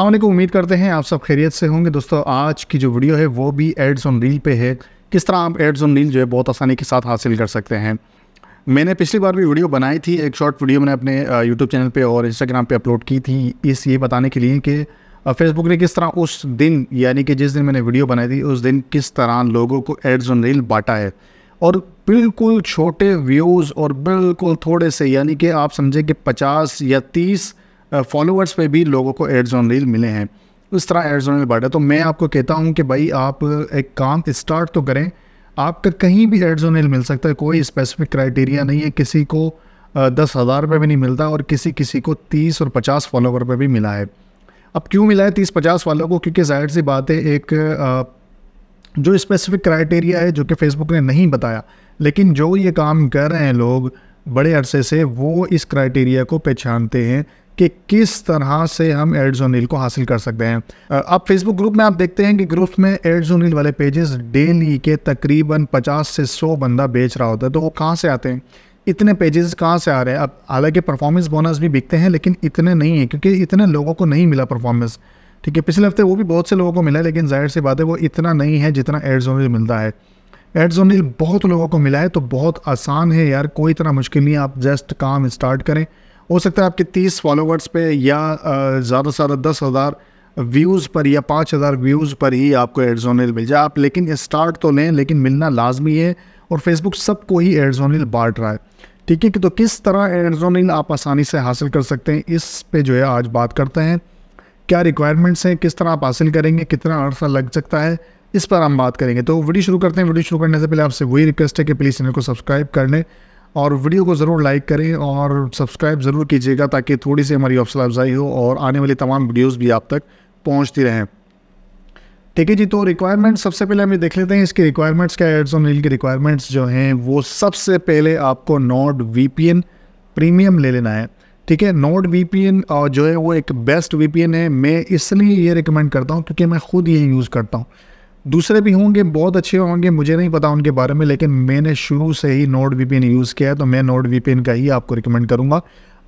अलैक्म उम्मीद करते हैं आप सब खैरियत से होंगे दोस्तों आज की जो वीडियो है वो भी एड्स ऑन रील पे है किस तरह आप एड्स ऑन रील जो है बहुत आसानी के साथ हासिल कर सकते हैं मैंने पिछली बार भी वीडियो बनाई थी एक शॉर्ट वीडियो मैंने अपने यूट्यूब चैनल पे और इंस्टाग्राम पे अपलोड की थी इस ये बताने के लिए कि फेसबुक ने किस तरह उस दिन यानी कि जिस दिन मैंने वीडियो बनाई थी उस दिन किस तरह लोगों को एड्स ऑन रील बांटा है और बिल्कुल छोटे व्यूज़ और बिल्कुल थोड़े से यानी कि आप समझें कि पचास या तीस फॉलोअर्स पे भी लोगों को एड्स ऑन रील मिले हैं उस तरह एड्स ऑन रील है तो मैं आपको कहता हूँ कि भाई आप एक काम स्टार्ट तो करें आपका कहीं भी एड्स ऑन रील मिल सकता है कोई स्पेसिफिक क्राइटेरिया नहीं है किसी को दस हज़ार रुपये भी नहीं मिलता और किसी किसी को तीस और पचास फॉलोवर पर भी मिला है अब क्यों मिला है तीस पचास वालों को क्योंकि जाहिर सी बात है एक जो स्पेसिफिक क्राइटेरिया है जो कि फेसबुक ने नहीं बताया लेकिन जो ये काम कर रहे हैं लोग बड़े अरसे से वो इस क्राइटेरिया को पहचानते हैं कि किस तरह से हम एडजोनील को हासिल कर सकते हैं अब फेसबुक ग्रुप में आप देखते हैं कि ग्रुप में एडजोनील वाले पेजेस डेली के तकरीबन 50 से 100 बंदा बेच रहा होता है तो वो कहाँ से आते हैं इतने पेजेस कहाँ से आ रहे हैं अब हालांकि परफॉर्मेंस बोनस भी बिकते हैं लेकिन इतने नहीं हैं क्योंकि इतने लोगों को नहीं मिला परफॉर्मेंस ठीक है पिछले हफ्ते वो भी बहुत से लोगों को मिला लेकिन जाहिर सी बात है वो इतना नहीं है जितना एडजोनील मिलता है एडजोनील बहुत लोगों को मिला है तो बहुत आसान है यार कोई इतना मुश्किल नहीं आप जस्ट काम स्टार्ट करें हो सकता है आपके तीस फॉलोवर्स पे या ज़्यादा से ज़्यादा दस हज़ार व्यूज़ पर या पाँच हज़ार व्यूज़ पर ही आपको एडजोनल मिल जाए आप लेकिन स्टार्ट तो लें लेकिन मिलना लाजमी है और फेसबुक सबको ही एडजोनल बांट रहा है ठीक है कि तो किस तरह एडजोनल आप आसानी से हासिल कर सकते हैं इस पे जो है आज बात करते हैं क्या रिक्वायरमेंट्स हैं किस तरह आप हासिल करेंगे कितना अर्सा लग सकता है इस पर हम बात करेंगे तो वीडियो शुरू करते हैं वीडियो शुरू करने से पहले आपसे वही रिक्वेस्ट है कि प्लीज़ चैनल को सब्सक्राइब कर लें और वीडियो को ज़रूर लाइक करें और सब्सक्राइब ज़रूर कीजिएगा ताकि थोड़ी सी हमारी हौसला अफजाई हो और आने वाली तमाम वीडियोज़ भी आप तक पहुँचती रहें ठीक है जी तो रिक्वायरमेंट सबसे पहले हम ये देख लेते हैं इसके रिक्वायरमेंट्स क्या एड्स ऑन रील के रिक्वायरमेंट्स जो हैं वो सबसे पहले आपको नॉट वी प्रीमियम ले लेना है ठीक है नोड वी जो है वो एक बेस्ट वी है मैं इसलिए ये रिकमेंड करता हूँ क्योंकि मैं ख़ुद ये यूज़ करता हूँ दूसरे भी होंगे बहुत अच्छे होंगे मुझे नहीं पता उनके बारे में लेकिन मैंने शुरू से ही नोट वी यूज़ किया है तो मैं नोट वी का ही आपको रिकमेंड करूँगा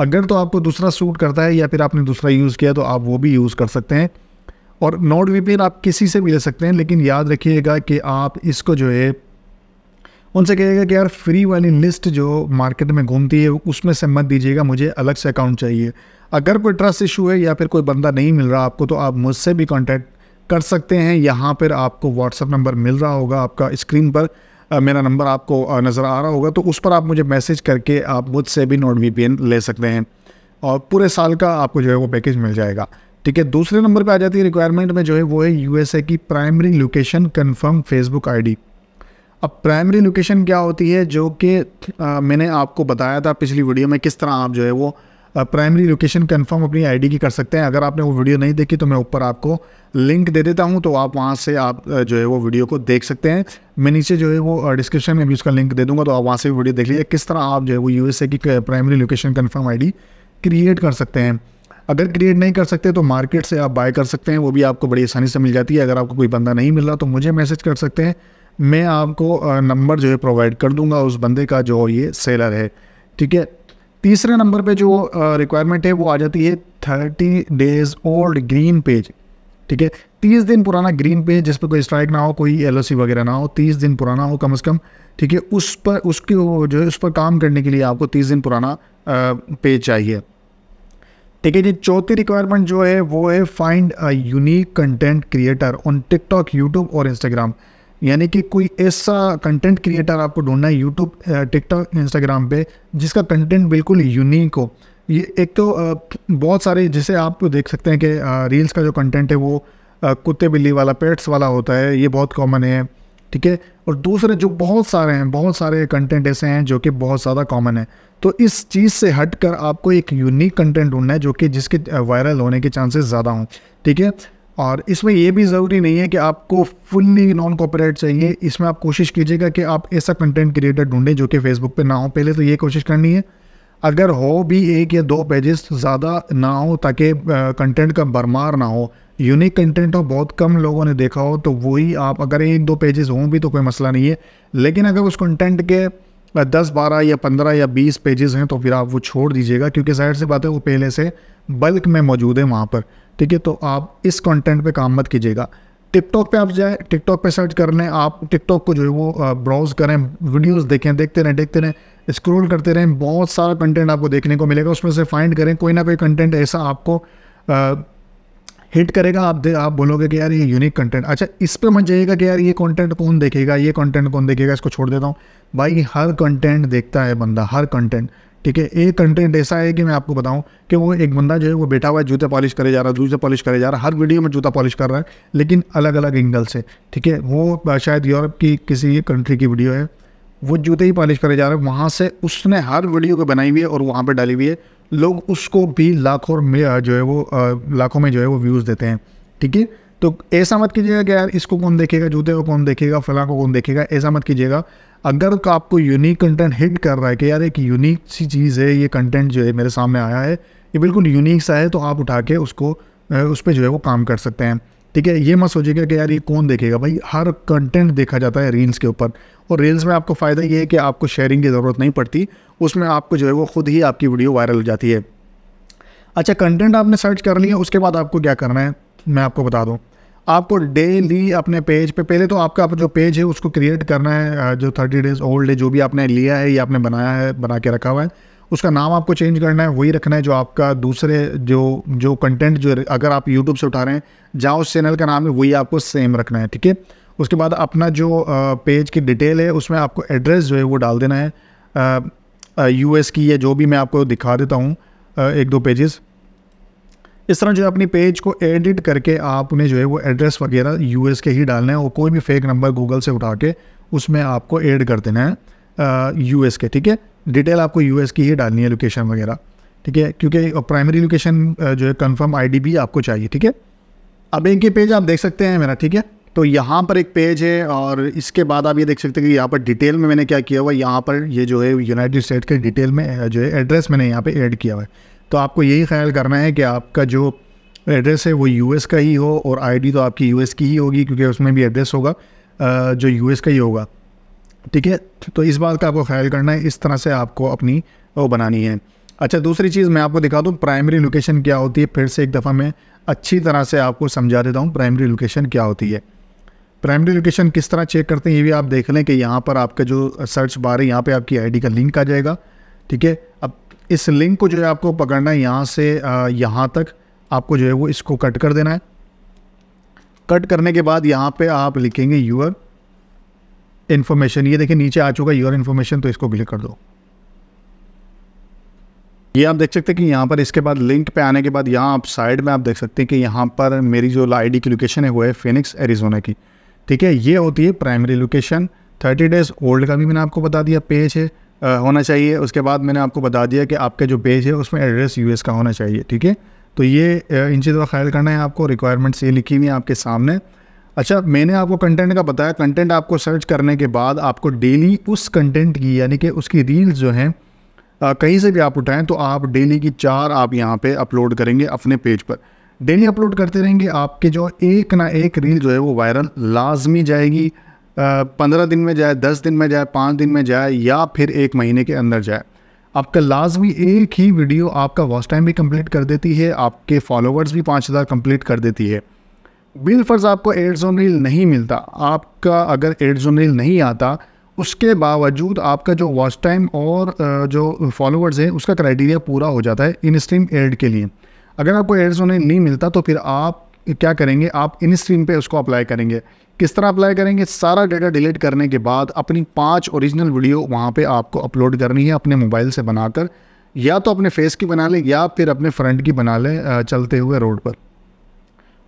अगर तो आपको दूसरा सूट करता है या फिर आपने दूसरा यूज़ किया तो आप वो भी यूज़ कर सकते हैं और नोट वी आप किसी से भी ले सकते हैं लेकिन याद रखिएगा कि आप इसको जो है उनसे कहिएगा कि यार फ्री वाली लिस्ट जो मार्केट में घूमती है उसमें से मत दीजिएगा मुझे अलग से अकाउंट चाहिए अगर कोई ट्रस्ट इशू है या फिर कोई बंदा नहीं मिल रहा आपको तो आप मुझसे भी कॉन्टैक्ट कर सकते हैं यहाँ पर आपको व्हाट्सअप नंबर मिल रहा होगा आपका स्क्रीन पर मेरा नंबर आपको नज़र आ रहा होगा तो उस पर आप मुझे मैसेज करके आप मुझसे भी नोट वी ले सकते हैं और पूरे साल का आपको जो है वो पैकेज मिल जाएगा ठीक है दूसरे नंबर पे आ जाती है रिक्वायरमेंट में जो है वो है यूएसए की primary location confirm Facebook ID अब प्राइमरी लोकेशन क्या होती है जो कि मैंने आपको बताया था पिछली वीडियो में किस तरह आप जो है वो प्राइमरी लोकेशन कंफर्म अपनी आईडी की कर सकते हैं अगर आपने वो वीडियो नहीं देखी तो मैं ऊपर आपको लिंक दे देता हूँ तो आप वहाँ से आप जो है वो वीडियो को देख सकते हैं मैं नीचे जो है वो डिस्क्रिप्शन में भी उसका लिंक दे दूँगा तो आप वहाँ से वीडियो देख लीजिए किस तरह आप जो है वो यू की प्राइमरी लोकेशन कन्फर्म आई क्रिएट कर सकते हैं अगर क्रिएट नहीं कर सकते तो मार्केट से आप बाय कर सकते हैं वो भी आपको बड़ी आसानी से मिल जाती है अगर आपको कोई बंदा नहीं मिल रहा तो मुझे मैसेज कर सकते हैं मैं आपको नंबर जो है प्रोवाइड कर दूंगा उस बंदे का जो ये सेलर है ठीक है तीसरे नंबर पे जो रिक्वायरमेंट है वो आ जाती है thirty days old green page ठीक है तीस दिन पुराना ग्रीन पेज जिस पर कोई स्ट्राइक ना हो कोई एल वगैरह ना हो तीस दिन पुराना हो कम अज़ कम ठीक है उस पर उसके जो है उस पर काम करने के लिए आपको तीस दिन पुराना पेज चाहिए ठीक है जी चौथी रिक्वायरमेंट जो है वो है find a unique content creator on TikTok YouTube और इंस्टाग्राम यानी कि कोई ऐसा कंटेंट क्रिएटर आपको ढूंढना है यूट्यूब टिकटॉक इंस्टाग्राम पे जिसका कंटेंट बिल्कुल यूनिक हो ये एक तो बहुत सारे जिसे आप देख सकते हैं कि रील्स का जो कंटेंट है वो कुत्ते बिल्ली वाला पेट्स वाला होता है ये बहुत कॉमन है ठीक है और दूसरे जो बहुत सारे हैं बहुत सारे कंटेंट ऐसे हैं जो कि बहुत ज़्यादा कॉमन है तो इस चीज़ से हट कर आपको एक यूनिक कंटेंट ढूंढना है जो कि जिसके वायरल होने के चांसेस ज़्यादा हों ठीक है और इसमें यह भी ज़रूरी नहीं है कि आपको फुल्ली नॉन कॉपरेट चाहिए इसमें आप कोशिश कीजिएगा कि आप ऐसा कंटेंट क्रिएटर ढूंढें जो कि फेसबुक पे ना हो पहले तो ये कोशिश करनी है अगर हो भी एक या दो पेजेस ज़्यादा ना हो ताकि कंटेंट का भरमार ना हो यूनिक कंटेंट हो बहुत कम लोगों ने देखा हो तो वही आप अगर एक दो पेजेस हों भी तो कोई मसला नहीं है लेकिन अगर उस कंटेंट के दस बारह या पंद्रह या बीस पेजेस हैं तो फिर आप वो छोड़ दीजिएगा क्योंकि जाहिर सी बात है वो पहले से बल्क में मौजूद है वहाँ पर ठीक है तो आप इस कंटेंट पे काम मत कीजिएगा टिकटॉक पे आप जाए टिकटॉक पे सर्च कर लें आप टिकटॉक को जो है वो ब्राउज़ करें वीडियोस देखें देखते रहें देखते रहें स्क्रॉल करते रहें बहुत सारा कंटेंट आपको देखने को मिलेगा उसमें से फाइंड करें कोई ना कोई कंटेंट ऐसा आपको हिट करेगा आप आप बोलोगे कि यार ये यूनिक कंटेंट अच्छा इस पर मत जाइएगा कि यार ये कंटेंट कौन देखेगा ये कंटेंट कौन देखेगा इसको छोड़ देता हूँ भाई हर कंटेंट देखता है बंदा हर कंटेंट ठीक है एक कंटेंट ऐसा है कि मैं आपको बताऊं कि वो एक बंदा जो है वो बैठा हुआ है जूते पॉलिश करे जा रहा है जूते पॉलिश करे जा रहा है हर वीडियो में जूता पॉलिश कर रहा है लेकिन अलग अलग एंगल से ठीक है वो शायद यूरोप की किसी कंट्री की वीडियो है वो जूते ही पॉलिश करे जा रहा है वहाँ से उसने हर वीडियो को बनाई हुई है और वहाँ पर डाली हुई है लोग उसको भी लाखों में जो है वो लाखों में जो है वो व्यूज़ देते हैं ठीक है तो ऐसा मत कीजिएगा कि यार इसको कौन देखेगा जूते को कौन देखेगा फला को कौन देखेगा ऐसा मत कीजिएगा अगर तो आपको यूनिक कंटेंट हिट कर रहा है कि यार एक यूनिक सी चीज़ है ये कंटेंट जो है मेरे सामने आया है ये बिल्कुल यूनिक सा है तो आप उठा के उसको उस पर जो है वो काम कर सकते हैं ठीक है ये मत सोचिएगा कि यार ये कौन देखेगा भाई हर कंटेंट देखा जाता है रील्स के ऊपर और रील्स में आपको फ़ायदा ये है कि आपको शेयरिंग की ज़रूरत नहीं पड़ती उसमें आपको जो है वो खुद ही आपकी वीडियो वायरल हो जाती है अच्छा कंटेंट आपने सर्च कर लिया उसके बाद आपको क्या करना है मैं आपको बता दूँ आपको डेली अपने पेज पे पहले तो आपका जो पेज है उसको क्रिएट करना है जो थर्टी डेज़ ओल्ड है जो भी आपने लिया है या आपने बनाया है बना के रखा हुआ है उसका नाम आपको चेंज करना है वही रखना है जो आपका दूसरे जो जो कंटेंट जो अगर आप यूट्यूब से उठा रहे हैं जहाँ उस चैनल का नाम है वही आपको सेम रखना है ठीक है उसके बाद अपना जो पेज की डिटेल है उसमें आपको एड्रेस जो है वो डाल देना है यू की या जो भी मैं आपको दिखा देता हूँ एक दो पेजेस इस तरह जो है अपनी पेज को एडिट करके आप उन्हें जो है वो एड्रेस वगैरह यू के ही डालना है और कोई भी फेक नंबर गूगल से उठा के उसमें आपको ऐड कर देना है यू के ठीक है डिटेल आपको यू की ही डालनी है लोकेशन वगैरह ठीक है क्योंकि प्राइमरी लोकेशन जो है कन्फर्म आई भी आपको चाहिए ठीक है अब एक ही पेज आप देख सकते हैं मेरा ठीक है तो यहाँ पर एक पेज है और इसके बाद आप ये देख सकते हैं कि यहाँ पर डिटेल में मैंने क्या किया हुआ है यहाँ पर ये जो है यूनाइटेड स्टेट के डिटेल में जो है एड्रेस मैंने यहाँ पे ऐड किया हुआ है तो आपको यही ख्याल करना है कि आपका जो एड्रेस है वो यूएस का ही हो और आईडी तो आपकी यूएस की ही होगी क्योंकि उसमें भी एड्रेस होगा जो यू का ही होगा ठीक है तो इस बात का आपको ख्याल करना है इस तरह से आपको अपनी वो बनानी है अच्छा दूसरी चीज़ मैं आपको दिखा दूँ प्राइमरी लोकेशन क्या होती है फिर से एक दफ़ा मैं अच्छी तरह से आपको समझा देता हूँ प्राइमरी लोकेशन क्या होती है प्राइमरी लोकेशन किस तरह चेक करते हैं ये भी आप देख लें कि यहाँ पर आपका जो सर्च बार है यहाँ पे आपकी आईडी का लिंक आ जाएगा ठीक है अब इस लिंक को जो है आपको पकड़ना है यहाँ से यहाँ तक आपको जो है वो इसको कट कर देना है कट करने के बाद यहाँ पे आप लिखेंगे यूर इन्फॉर्मेशन ये देखिए नीचे आ चुका यूर इन्फॉर्मेशन तो इसको क्लिक कर दो ये आप देख सकते हैं कि यहाँ पर इसके बाद लिंक पे आने के बाद यहाँ आप साइड में आप देख सकते हैं कि यहाँ पर मेरी जो आईडी की लोकेशन है वो है फिनिक्स एरिजोना की ठीक है ये होती है primary location thirty days old का भी मैंने आपको बता दिया पेज है आ, होना चाहिए उसके बाद मैंने आपको बता दिया कि आपके जो पेज है उसमें एड्रेस यूएस का होना चाहिए ठीक है तो ये इन चीज़ों का ख्याल करना है आपको रिक्वायरमेंट्स ये लिखी हुई हैं आपके सामने अच्छा मैंने आपको कंटेंट का बताया कंटेंट आपको सर्च करने के बाद आपको डेली उस कंटेंट की यानी कि उसकी रील्स जो हैं कहीं से भी आप उठाएं तो आप डेली की चार आप यहाँ पे अपलोड करेंगे अपने पेज पर डेली अपलोड करते रहेंगे आपके जो एक ना एक रील जो है वो वायरल लाजमी जाएगी पंद्रह दिन में जाए दस दिन में जाए पाँच दिन में जाए या फिर एक महीने के अंदर जाए आपका लाजमी एक ही वीडियो आपका वॉच टाइम भी कंप्लीट कर देती है आपके फॉलोवर्स भी पाँच हज़ार कम्प्लीट कर देती है बिल फर्ज आपको एड जोन रील नहीं मिलता आपका अगर एड जोन रील नहीं आता उसके बावजूद आपका जो वॉच टाइम और जो फॉलोवर्स है उसका क्राइटेरिया पूरा हो जाता है इन स्ट्रीम एड के लिए अगर आपको एयर जोन नहीं मिलता तो फिर आप क्या करेंगे आप इन स्ट्रीम पर उसको अप्लाई करेंगे किस तरह अप्लाई करेंगे सारा डाटा डिलीट करने के बाद अपनी पांच ओरिजिनल वीडियो वहाँ पे आपको अपलोड करनी है अपने मोबाइल से बनाकर या तो अपने फेस की बना लें या फिर अपने फ्रंट की बना लें चलते हुए रोड पर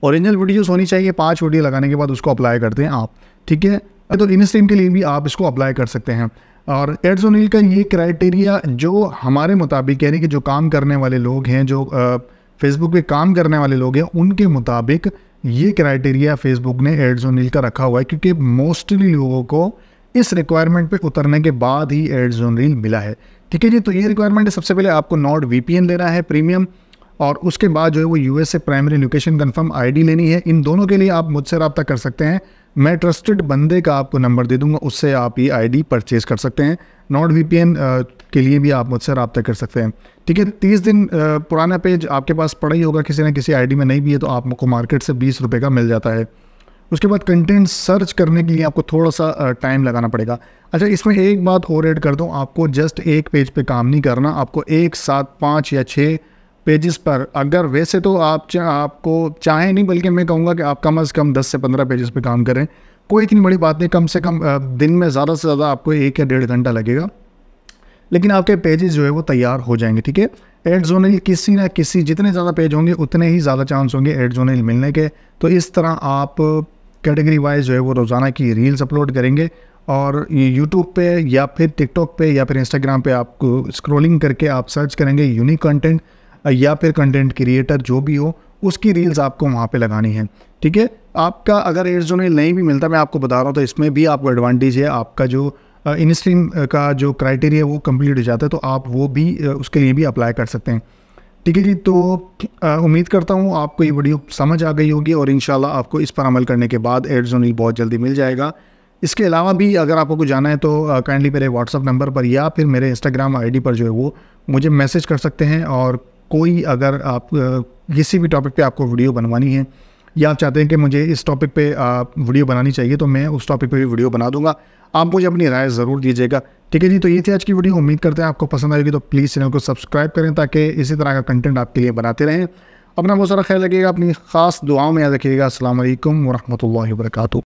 ओरिजिनल वीडियोस होनी चाहिए पांच वीडियो लगाने के बाद उसको अप्लाई करते हैं आप ठीक है तो इन स्ट्रीम के लिए भी आप इसको अप्लाई कर सकते हैं और एड्स का ये क्राइटेरिया जो हमारे मुताबिक यानी कि जो काम करने वाले लोग हैं जो आ, फेसबुक पे काम करने वाले लोग हैं उनके मुताबिक ये क्राइटेरिया फेसबुक ने एड्स जोन का रखा हुआ है क्योंकि मोस्टली लोगों को इस रिक्वायरमेंट पे उतरने के बाद ही एड जोन रील मिला है ठीक है जी तो ये रिक्वायरमेंट है सबसे पहले आपको नॉट वी लेना है प्रीमियम और उसके बाद जो है वो यूएस से प्राइमरी लोकेशन कंफर्म आईडी लेनी है इन दोनों के लिए आप मुझसे रबता कर सकते हैं मैं ट्रस्टेड बंदे का आपको नंबर दे दूंगा उससे आप ये आईडी परचेज़ कर सकते हैं नॉट वी के लिए भी आप मुझसे रबता कर सकते हैं ठीक है तीस दिन पुराना पेज आपके पास पड़ा ही होगा किसी ना किसी आईडी में नहीं भी है तो आपको मार्केट से बीस रुपये का मिल जाता है उसके बाद कंटेंट सर्च करने के लिए आपको थोड़ा सा टाइम लगाना पड़ेगा अच्छा इसमें एक बात और एड कर दूँ आपको जस्ट एक पेज पे काम नहीं करना आपको एक साथ पाँच या छः पेजेस पर अगर वैसे तो आप चा, आपको चाहें नहीं बल्कि मैं कहूँगा कि आप कम अज़ कम दस से पंद्रह पेजेस पे काम करें कोई इतनी बड़ी बात नहीं कम से कम दिन में ज़्यादा से ज़्यादा आपको एक या डेढ़ घंटा लगेगा लेकिन आपके पेजेस जो है वो तैयार हो जाएंगे ठीक है एड जोनल किसी ना किसी जितने ज़्यादा पेज होंगे उतने ही ज़्यादा चांस होंगे एड जोनल मिलने के तो इस तरह आप कैटेगरी वाइज जो है वो रोज़ाना की रील्स अपलोड करेंगे और यूट्यूब पे या फिर टिकटॉक पे या फिर इंस्टाग्राम पे आपको स्क्रॉलिंग करके आप सर्च करेंगे यूनिक कंटेंट या फिर कंटेंट क्रिएटर जो भी हो उसकी रील्स आपको वहाँ पे लगानी है ठीक है आपका अगर एड्स जो नहीं भी मिलता मैं आपको बता रहा हूँ तो इसमें भी आपको एडवांटेज है आपका जो इन स्ट्रीम का जो क्राइटेरिया वो कम्प्लीट हो जाता है तो आप वो भी उसके लिए भी अप्लाई कर सकते हैं ठीक है जी तो उम्मीद करता हूँ आपको ये वीडियो समझ आ गई होगी और इन आपको इस पर अमल करने के बाद एड्स जो बहुत जल्दी मिल जाएगा इसके अलावा भी अगर आपको कुछ जाना है तो काइंडली मेरे व्हाट्सअप नंबर पर या फिर मेरे इंस्टाग्राम आईडी पर जो है वो मुझे मैसेज कर सकते हैं और कोई अगर आप किसी भी टॉपिक पे आपको वीडियो बनवानी है या आप चाहते हैं कि मुझे इस टॉपिक पे वीडियो बनानी चाहिए तो मैं उस टॉपिक पे भी वीडियो बना दूंगा आप मुझे अपनी राय ज़रूर दीजिएगा ठीक है जी तो ये थी आज की वीडियो उम्मीद करते हैं आपको पसंद आएगी तो प्लीज़ चैनल को सब्सक्राइब करें ताकि इसी तरह का कंटेंट आपके लिए बनाते रहें अपना बहुत सारा ख्याल रखिएगा अपनी ख़ास दुआओं में याद रखिएगा असल वरहमल वर्का